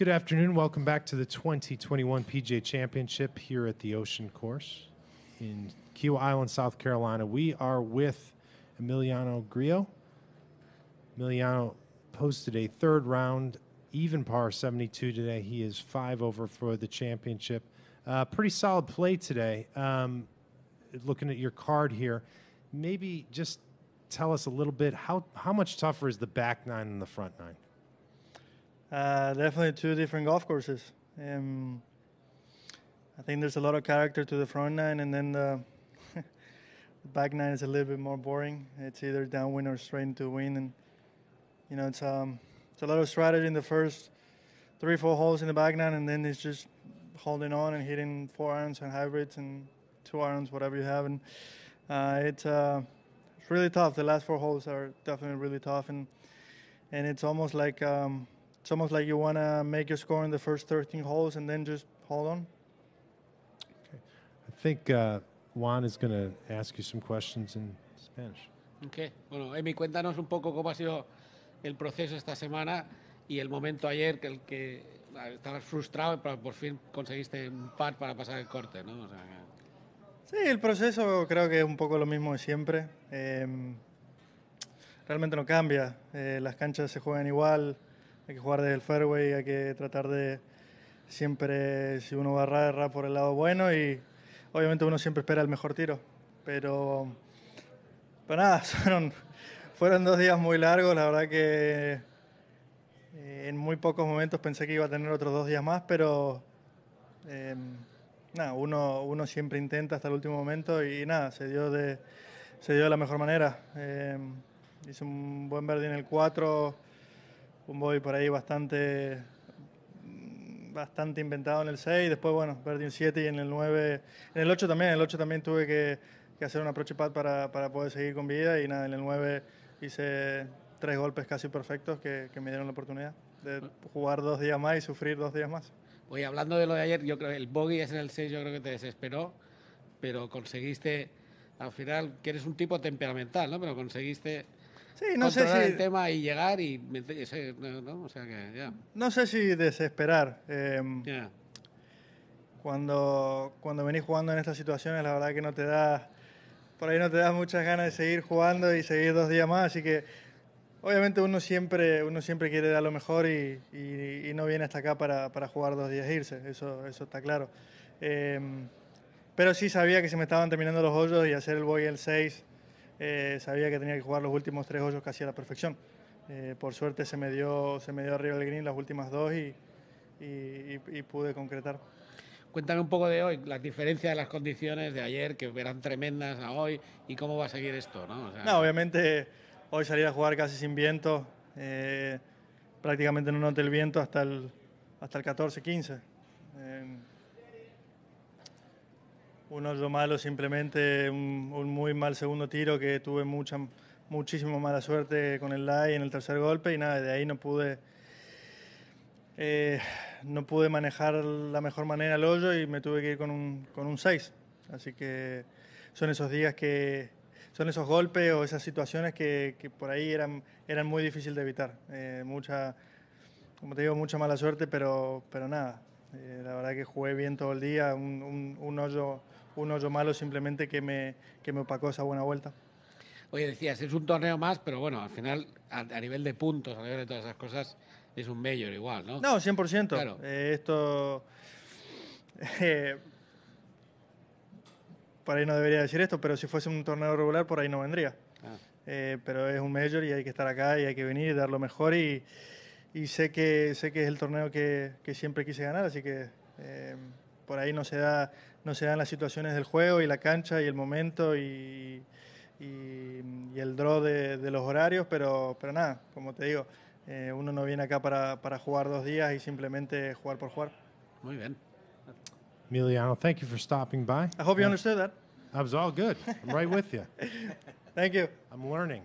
Good afternoon. Welcome back to the 2021 PJ Championship here at the Ocean Course in Kiowa Island, South Carolina. We are with Emiliano Grillo. Emiliano posted a third round even par 72 today. He is five over for the championship. Uh, pretty solid play today. Um, looking at your card here, maybe just tell us a little bit how how much tougher is the back nine than the front nine? Uh, definitely two different golf courses. Um, I think there's a lot of character to the front nine, and then the, the, back nine is a little bit more boring. It's either downwind or straight into wind, and you know it's um, it's a lot of strategy in the first three, four holes in the back nine, and then it's just holding on and hitting four irons and hybrids and two irons, whatever you have, and uh, it's uh, it's really tough. The last four holes are definitely really tough, and and it's almost like um, Es almost like you want to make your score in the first 13 holes and then just hold on. Okay. I think uh, Juan is going to ask you some questions in Spanish. Okay. Bueno, Emi, cuéntanos un poco cómo ha sido el proceso esta semana y el momento ayer que el que ah, estabas frustrado, pero por fin conseguiste un par para pasar el corte, ¿no? Sí, el proceso creo que es un poco lo mismo de siempre. Em, realmente no cambia. Eh, las canchas se juegan igual hay que jugar desde el fairway, hay que tratar de siempre, si uno va a errar por el lado bueno y obviamente uno siempre espera el mejor tiro. Pero, pero nada, fueron, dos días muy largos, la verdad que eh, en muy pocos momentos pensé que iba a tener otros dos días más, pero em, uno, siempre intenta hasta el último momento y, nada, se dio de, se dio de la mejor manera. Em, hice un buen verde en el 4 un bogey, por ahí bastante bastante inventado en el 6, después bueno, perdí un 7 y en el 9, en el 8 también, en el 8 también tuve que, hacer un approach pad para, para, poder seguir con vida y nada, en el 9 hice tres golpes casi perfectos que, me dieron la oportunidad de jugar dos días más y sufrir dos días más. Oye, hablando de lo de ayer, yo creo que el bogey es en el 6, yo creo que te desesperó, pero conseguiste, al final, que eres un tipo temperamental, ¿no? Pero conseguiste Sí, no sé si... el tema y llegar y... ¿no? sé si desesperar. Em, cuando, cuando venís jugando en estas situaciones, la verdad que no te da... Por ahí no te da muchas ganas de seguir jugando y seguir dos días más, así que obviamente uno siempre, uno siempre quiere dar lo mejor y, no viene hasta acá para, jugar dos días e irse, eso, eso está claro. Em, pero sí sabía que se me estaban terminando los hoyos y hacer el boy el 6 eh, sabía que tenía que jugar los últimos tres hoyos casi a la perfección. Eh, por suerte se me, dio, se me dio arriba el green las últimas dos y, pude concretar. Cuéntame un poco de hoy, las diferencias de las condiciones de ayer, que eran tremendas a hoy, y cómo va a seguir esto, ¿no? no obviamente hoy salir a jugar casi sin viento, eh, prácticamente no noté el viento hasta el, hasta el 14-15. Un hoyo malo, simplemente un, muy mal segundo tiro que tuve mucha, muchísima mala suerte con el lie en el tercer golpe y nada, de ahí no pude, eh, no pude manejar la mejor manera el hoyo y me tuve que ir con un, con un 6. Así que son esos días que, son esos golpes o esas situaciones que, por ahí eran, eran muy difíciles de evitar. Eh, mucha, como te digo, mucha mala suerte, pero, pero nada, eh, la verdad que jugué bien todo el día, un, hoyo, malo simplemente que me, que me opacó esa buena vuelta. Oye, decías, es un torneo más, pero bueno, al final, a, nivel de puntos, a nivel de todas esas cosas, es un mayor igual, ¿no? No, 100%. Eh, esto... Eh, por ahí no debería decir esto, pero si fuese un torneo regular, por ahí no vendría. Ah. Eh, pero es un mayor y hay que estar acá y hay que venir y dar lo mejor y y sé que, sé que es el torneo que, siempre quise ganar, así que eh, por ahí no se, da, no se dan las situaciones del juego y la cancha y el momento y, el draw de, los horarios, pero, pero nada, como te digo, eh, uno no viene acá para, para jugar dos días y simplemente jugar por jugar. Muy bien. Emiliano, thank you for stopping by. I hope you understood that. I was all good. I'm right with you. thank you. I'm learning.